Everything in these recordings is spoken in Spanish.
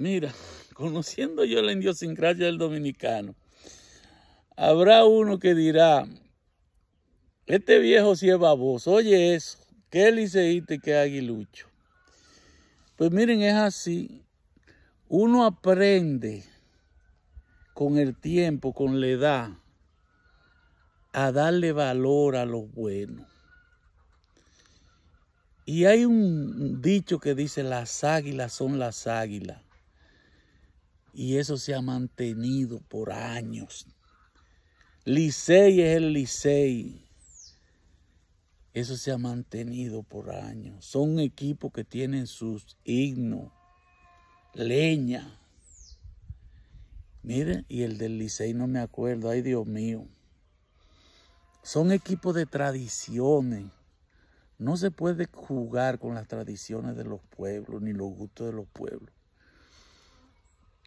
Mira, conociendo yo la idiosincrasia del dominicano, habrá uno que dirá, este viejo sí es baboso, oye eso, qué liceíste y qué aguilucho. Pues miren, es así, uno aprende con el tiempo, con la edad, a darle valor a lo bueno. Y hay un dicho que dice, las águilas son las águilas. Y eso se ha mantenido por años. Licey es el Licey. Eso se ha mantenido por años. Son equipos que tienen sus himnos, leña. Miren, y el del Licey no me acuerdo, ay Dios mío. Son equipos de tradiciones. No se puede jugar con las tradiciones de los pueblos ni los gustos de los pueblos.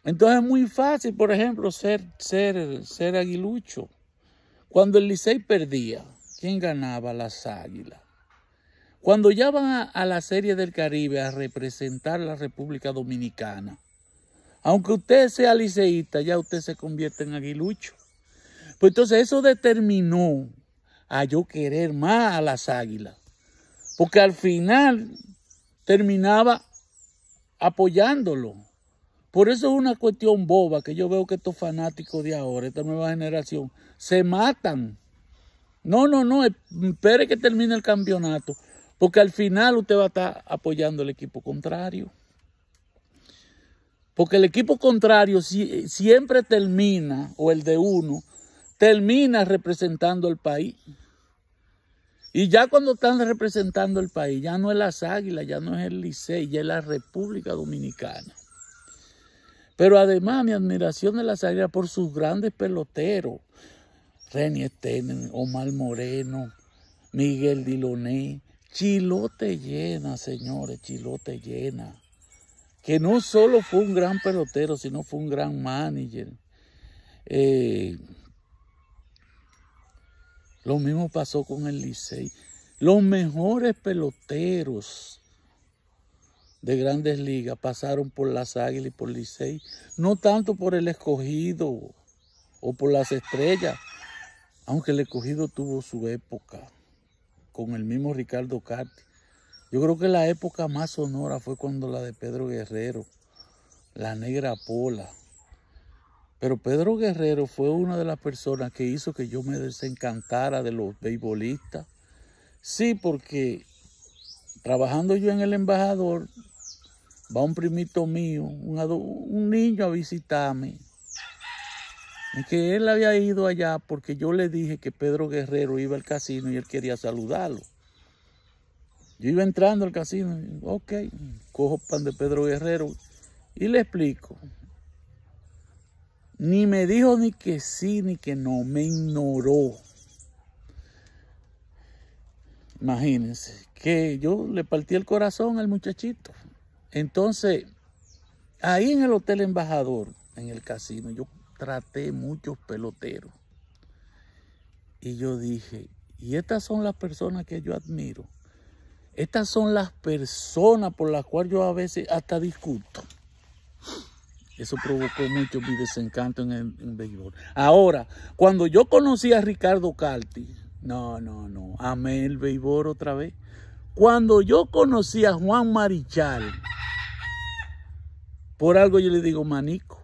Entonces es muy fácil, por ejemplo, ser, ser, ser aguilucho. Cuando el Licey perdía, ¿quién ganaba? Las águilas. Cuando ya van a, la Serie del Caribe a representar la República Dominicana, aunque usted sea liceísta, ya usted se convierte en aguilucho. Pues entonces eso determinó a yo querer más a las águilas. Porque al final terminaba apoyándolo. Por eso es una cuestión boba que yo veo que estos fanáticos de ahora, esta nueva generación, se matan. No, no, no, espere que termine el campeonato, porque al final usted va a estar apoyando al equipo contrario. Porque el equipo contrario siempre termina, o el de uno, termina representando al país. Y ya cuando están representando el país, ya no es las Águilas, ya no es el Licey, ya es la República Dominicana. Pero además mi admiración de la Sagrada por sus grandes peloteros. René Tenen, Omar Moreno, Miguel Diloné. Chilote llena, señores, chilote llena. Que no solo fue un gran pelotero, sino fue un gran manager. Eh, lo mismo pasó con el Licey. Los mejores peloteros de grandes ligas pasaron por las Águilas y por Licey, no tanto por el escogido o por las estrellas, aunque el escogido tuvo su época con el mismo Ricardo Carti. Yo creo que la época más sonora fue cuando la de Pedro Guerrero, la negra Pola. Pero Pedro Guerrero fue una de las personas que hizo que yo me desencantara de los beisbolistas. Sí, porque trabajando yo en el embajador, va un primito mío, un, niño a visitarme. Es que él había ido allá porque yo le dije que Pedro Guerrero iba al casino y él quería saludarlo. Yo iba entrando al casino, ok, cojo pan de Pedro Guerrero y le explico. Ni me dijo ni que sí ni que no, me ignoró. Imagínense, que yo le partí el corazón al muchachito. Entonces, ahí en el Hotel Embajador, en el casino, yo traté muchos peloteros. Y yo dije, y estas son las personas que yo admiro. Estas son las personas por las cuales yo a veces hasta discuto. Eso provocó mucho mi desencanto en el en Ahora, cuando yo conocí a Ricardo Carti, no, no, no, amé el béisbol otra vez. Cuando yo conocí a Juan Marichal, por algo yo le digo, manico,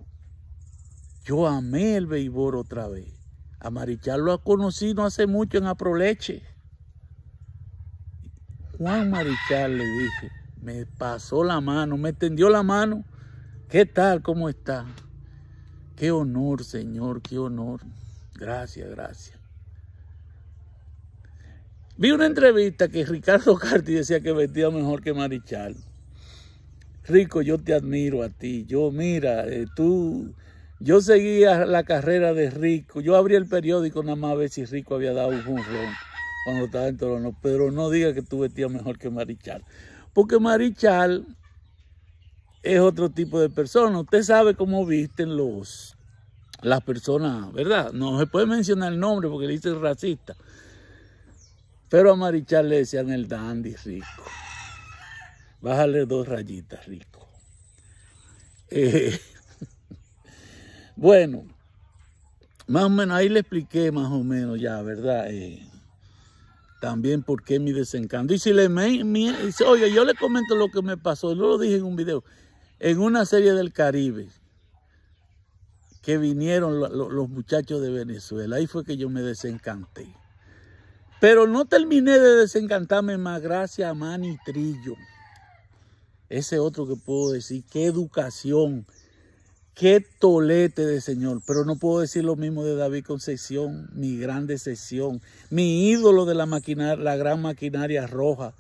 yo amé el beibor otra vez. A Marichal lo ha no hace mucho en Aproleche. Juan Marichal le dije, me pasó la mano, me tendió la mano. ¿Qué tal? ¿Cómo está? Qué honor, Señor, qué honor. Gracias, gracias. Vi una entrevista que Ricardo Carti decía que vestía mejor que Marichal. Rico, yo te admiro a ti. Yo, mira, eh, tú, yo seguía la carrera de Rico. Yo abría el periódico nada más a ver si Rico había dado un ron cuando estaba en Toronto. Pero no diga que tú vestías mejor que Marichal. Porque Marichal es otro tipo de persona. Usted sabe cómo visten los, las personas, ¿verdad? No se puede mencionar el nombre porque le dicen racista. Pero a Marichal le decían el dandy rico. Bájale dos rayitas, rico. Eh, bueno, más o menos, ahí le expliqué más o menos ya, ¿verdad? Eh, también por qué mi desencanto. Y si le me, oye, yo le comento lo que me pasó, no lo dije en un video, en una serie del Caribe que vinieron los muchachos de Venezuela, ahí fue que yo me desencanté. Pero no terminé de desencantarme más gracias a Manny Trillo. Ese otro que puedo decir, qué educación, qué tolete de Señor. Pero no puedo decir lo mismo de David Concepción, mi gran decepción, mi ídolo de la, la gran maquinaria roja.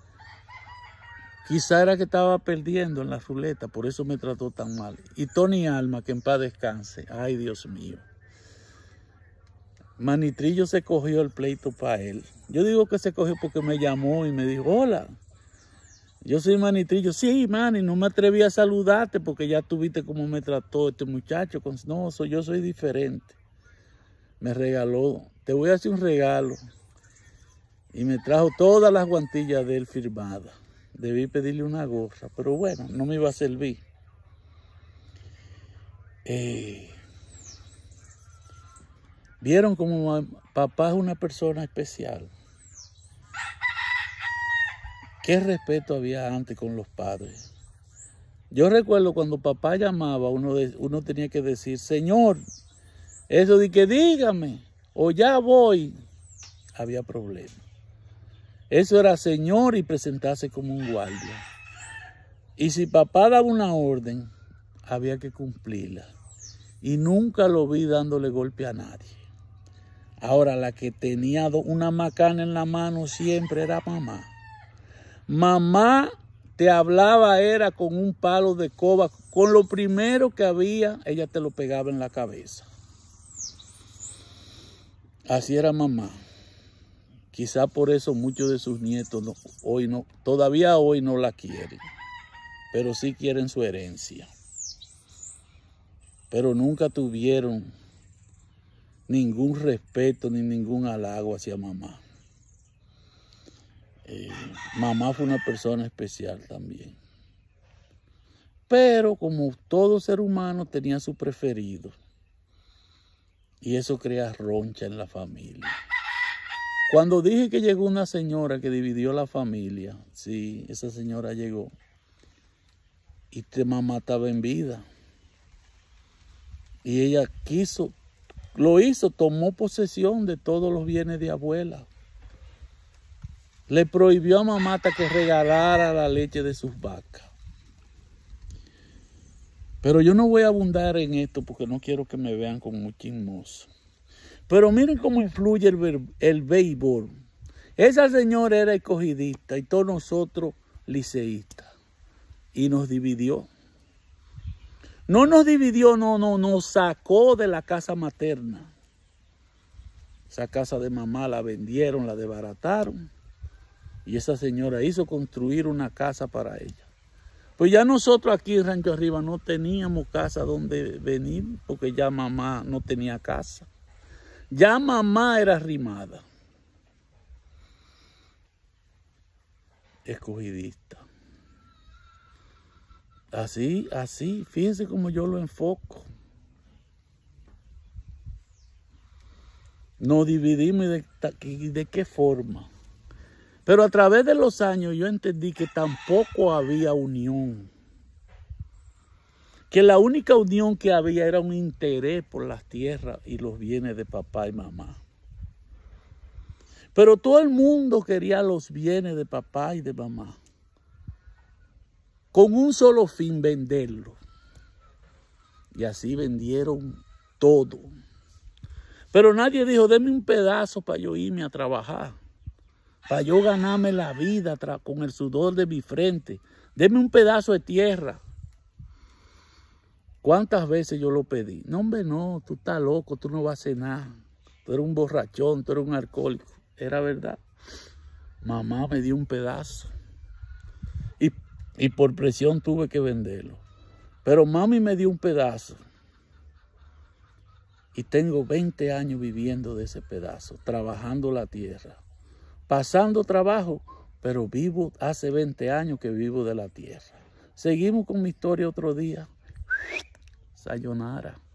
Quizá era que estaba perdiendo en la ruleta, por eso me trató tan mal. Y Tony Alma, que en paz descanse. Ay, Dios mío. Manitrillo se cogió el pleito para él. Yo digo que se cogió porque me llamó y me dijo, hola, yo soy manitrillo. Sí, mani, no me atreví a saludarte porque ya tuviste cómo me trató este muchacho. No, soy, yo soy diferente. Me regaló. Te voy a hacer un regalo. Y me trajo todas las guantillas de él firmadas. Debí pedirle una gorra, pero bueno, no me iba a servir. Eh, Vieron como papá es una persona especial. ¿Qué respeto había antes con los padres? Yo recuerdo cuando papá llamaba, uno, tenía que decir, Señor, eso de que dígame, o ya voy, había problema. Eso era Señor y presentarse como un guardia. Y si papá daba una orden, había que cumplirla. Y nunca lo vi dándole golpe a nadie. Ahora, la que tenía una macana en la mano siempre era mamá. Mamá te hablaba era con un palo de coba, con lo primero que había, ella te lo pegaba en la cabeza. Así era mamá. Quizá por eso muchos de sus nietos hoy no, todavía hoy no la quieren, pero sí quieren su herencia. Pero nunca tuvieron ningún respeto ni ningún halago hacia mamá. Eh, mamá fue una persona especial también. Pero como todo ser humano tenía su preferido. Y eso crea roncha en la familia. Cuando dije que llegó una señora que dividió la familia, sí, esa señora llegó. Y te mamá estaba en vida. Y ella quiso, lo hizo, tomó posesión de todos los bienes de abuela le prohibió a Mamata que regalara la leche de sus vacas. Pero yo no voy a abundar en esto porque no quiero que me vean con un chismoso. Pero miren cómo influye el, el Esa señora era escogidista y todos nosotros liceístas. Y nos dividió. No nos dividió, no, no, nos sacó de la casa materna. Esa casa de mamá la vendieron, la desbarataron y esa señora hizo construir una casa para ella. Pues ya nosotros aquí en Rancho Arriba no teníamos casa donde venir, porque ya mamá no tenía casa. Ya mamá era arrimada. Escogidista. Así, así, fíjense cómo yo lo enfoco. Nos dividimos de, de qué forma. Pero a través de los años yo entendí que tampoco había unión. Que la única unión que había era un interés por las tierras y los bienes de papá y mamá. Pero todo el mundo quería los bienes de papá y de mamá. Con un solo fin, venderlos. Y así vendieron todo. Pero nadie dijo, deme un pedazo para yo irme a trabajar para yo ganarme la vida con el sudor de mi frente. Deme un pedazo de tierra. ¿Cuántas veces yo lo pedí? No, hombre, no, tú estás loco, tú no vas a cenar. nada. Tú eres un borrachón, tú eres un alcohólico. Era verdad. Mamá me dio un pedazo. Y, y por presión tuve que venderlo. Pero mami me dio un pedazo. Y tengo 20 años viviendo de ese pedazo, trabajando la tierra pasando trabajo, pero vivo hace 20 años que vivo de la tierra. Seguimos con mi historia otro día. Sayonara.